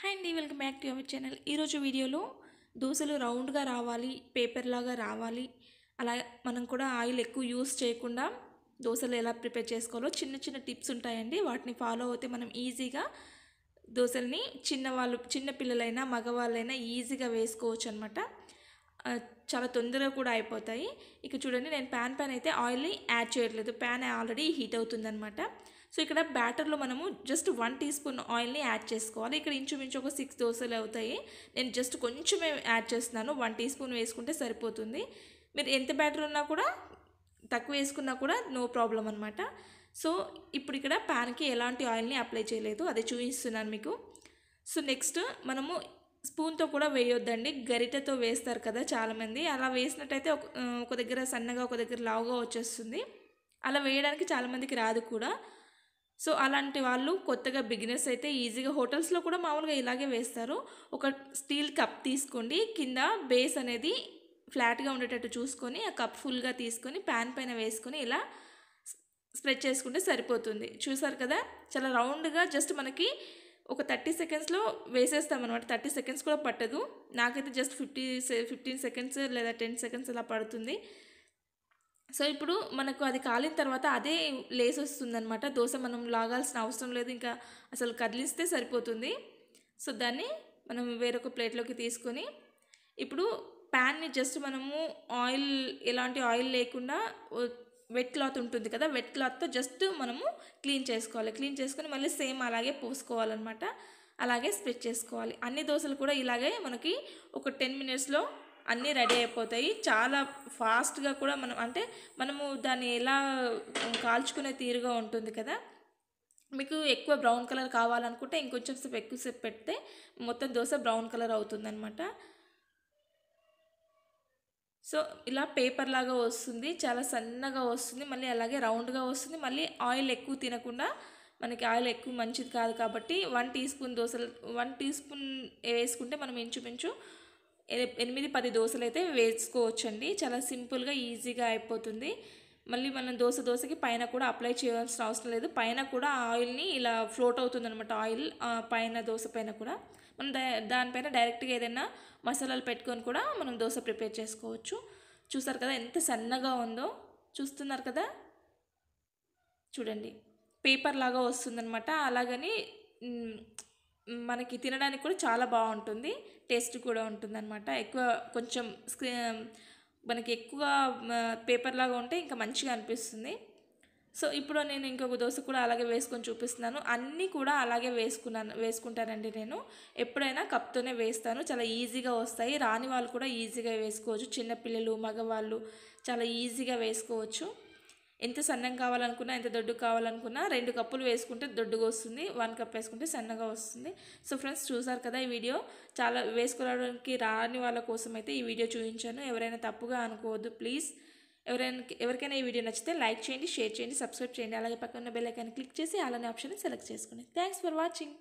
hi అండి welcome back to our channel ఈరోజు వీడియోలో దోశలు రౌండ్గా రావాలి పేపర్ లాగా రావాలి అలా మనం కూడా ఆయిల్ ఎక్కువ యూస్ చేయకుండా దోశలు ఎలా ప్రిపేర్ చేసుకోవాలో చిన్న చిన్న టిప్స్ ఉంటాయండి వాటిని ఫాలో అవుతే మనం ఈజీగా దోశల్ని చిన్నవాళ్ళు చిన్న పిల్లలైనా మగవాళ్ళైనా ఈజీగా వేసుకోవచ్చు అనమాట చాలా తొందరగా కూడా అయిపోతాయి ఇక చూడండి నేను ప్యాన్ ప్యాన్ అయితే ఆయిల్ని యాడ్ చేయట్లేదు ప్యాన్ ఆల్రెడీ హీట్ అవుతుందనమాట సో ఇక్కడ బ్యాటర్లో మనము జస్ట్ వన్ టీ స్పూన్ ఆయిల్ని యాడ్ చేసుకోవాలి ఇక్కడ ఇంచుమించు ఒక సిక్స్ దోశలు అవుతాయి నేను జస్ట్ కొంచెమే యాడ్ చేస్తున్నాను వన్ టీ స్పూన్ వేసుకుంటే సరిపోతుంది మీరు ఎంత బ్యాటర్ ఉన్నా కూడా తక్కువ వేసుకున్నా కూడా నో ప్రాబ్లం అనమాట సో ఇప్పుడు ఇక్కడ ప్యాన్కి ఎలాంటి ఆయిల్ని అప్లై చేయలేదు అదే చూపిస్తున్నాను మీకు సో నెక్స్ట్ మనము స్పూన్తో కూడా వేయొద్దండి గరిటెతో వేస్తారు కదా చాలామంది అలా వేసినట్టయితే ఒక దగ్గర సన్నగా ఒక దగ్గర లావుగా వచ్చేస్తుంది అలా వేయడానికి చాలామందికి రాదు కూడా సో అలాంటి వాళ్ళు కొత్తగా బిగినర్స్ అయితే ఈజీగా హోటల్స్లో కూడా మామూలుగా ఇలాగే వేస్తారు ఒక స్టీల్ కప్ తీసుకోండి కింద బేస్ అనేది ఫ్లాట్గా ఉండేటట్టు చూసుకొని ఆ కప్ ఫుల్గా తీసుకొని ప్యాన్ పైన వేసుకొని ఇలా స్ప్రెడ్ చేసుకుంటే సరిపోతుంది చూసారు కదా చాలా రౌండ్గా జస్ట్ మనకి ఒక థర్టీ సెకండ్స్లో వేసేస్తాం అనమాట థర్టీ సెకండ్స్ కూడా పట్టదు నాకైతే జస్ట్ ఫిఫ్టీ ఫిఫ్టీన్ సెకండ్స్ లేదా టెన్ సెకండ్స్ అలా పడుతుంది సో ఇప్పుడు మనకు అది కాలిన తర్వాత అదే లేస్ అనమాట దోశ మనం లాగాల్సిన అవసరం లేదు ఇంకా అసలు కదిలిస్తే సరిపోతుంది సో దాన్ని మనం వేరొక ప్లేట్లోకి తీసుకొని ఇప్పుడు ప్యాన్ని జస్ట్ మనము ఆయిల్ ఎలాంటి ఆయిల్ లేకుండా వెట్ క్లాత్ ఉంటుంది కదా వెట్ క్లాత్తో జస్ట్ మనము క్లీన్ చేసుకోవాలి క్లీన్ చేసుకొని మళ్ళీ సేమ్ అలాగే పోసుకోవాలన్నమాట అలాగే స్ప్రెడ్ చేసుకోవాలి అన్ని దోశలు కూడా ఇలాగే మనకి ఒక టెన్ మినిట్స్లో అన్నీ రెడీ అయిపోతాయి చాలా ఫాస్ట్గా కూడా మనం అంటే మనము దాన్ని ఎలా కాల్చుకునే తీరుగా ఉంటుంది కదా మీకు ఎక్కువ బ్రౌన్ కలర్ కావాలనుకుంటే ఇంకొంచెం సేపు ఎక్కువసేపు పెడితే మొత్తం దోశ బ్రౌన్ కలర్ అవుతుందనమాట సో ఇలా పేపర్ లాగా వస్తుంది చాలా సన్నగా వస్తుంది మళ్ళీ అలాగే రౌండ్గా వస్తుంది మళ్ళీ ఆయిల్ ఎక్కువ తినకుండా మనకి ఆయిల్ ఎక్కువ మంచిది కాదు కాబట్టి వన్ టీ స్పూన్ దోశలు వన్ టీ స్పూన్ వేసుకుంటే మనం ఇంచుమించు ఎనిమిది పది దోశలు అయితే వేసుకోవచ్చండి చాలా సింపుల్గా ఈజీగా అయిపోతుంది మళ్ళీ మనం దోశ దోశకి పైన కూడా అప్లై చేయాల్సిన అవసరం లేదు పైన కూడా ఆయిల్ని ఇలా ఫ్లోట్ అవుతుందనమాట ఆయిల్ పైన దోశ పైన కూడా మనం దానిపైన డైరెక్ట్గా ఏదైనా మసాలాలు పెట్టుకొని కూడా మనం దోశ ప్రిపేర్ చేసుకోవచ్చు చూసారు కదా ఎంత సన్నగా ఉందో చూస్తున్నారు కదా చూడండి పేపర్ లాగా వస్తుందనమాట అలాగని మనకి తినడానికి కూడా చాలా బాగుంటుంది టేస్ట్ కూడా అనమాట ఎక్కువ కొంచెం స్క్రీ మనకి ఎక్కువ పేపర్ లాగా ఉంటే ఇంకా మంచిగా అనిపిస్తుంది సో ఇప్పుడు నేను ఇంకొక దోశ కూడా అలాగే వేసుకొని చూపిస్తున్నాను అన్నీ కూడా అలాగే వేసుకున్నాను వేసుకుంటానండి నేను ఎప్పుడైనా కప్తోనే వేస్తాను చాలా ఈజీగా వస్తాయి రాని వాళ్ళు కూడా ఈజీగా వేసుకోవచ్చు చిన్నపిల్లలు మగవాళ్ళు చాలా ఈజీగా వేసుకోవచ్చు ఎంత సన్నం కావాలనుకున్నా ఎంత దొడ్డు కావాలనుకున్నా రెండు కప్పులు వేసుకుంటే దొడ్డుగా వస్తుంది వన్ కప్ వేసుకుంటే సన్నగా వస్తుంది సో ఫ్రెండ్స్ చూసారు కదా ఈ వీడియో చాలా వేసుకోవడానికి రాని వాళ్ళ కోసం అయితే ఈ వీడియో చూపించాను ఎవరైనా తప్పుగా అనుకోవద్దు ప్లీజ్ ఎవరైనా ఎవరికైనా ఈ వీడియో నచ్చితే లైక్ చేయండి షేర్ చేయండి సబ్స్క్రైబ్ చేయండి అలాగే పక్కన బెల్ ఐకాన్ క్లిక్ చేసి అలానే ఆప్షన్ సెలెక్ట్ చేసుకోండి థ్యాంక్స్ ఫర్ వాచింగ్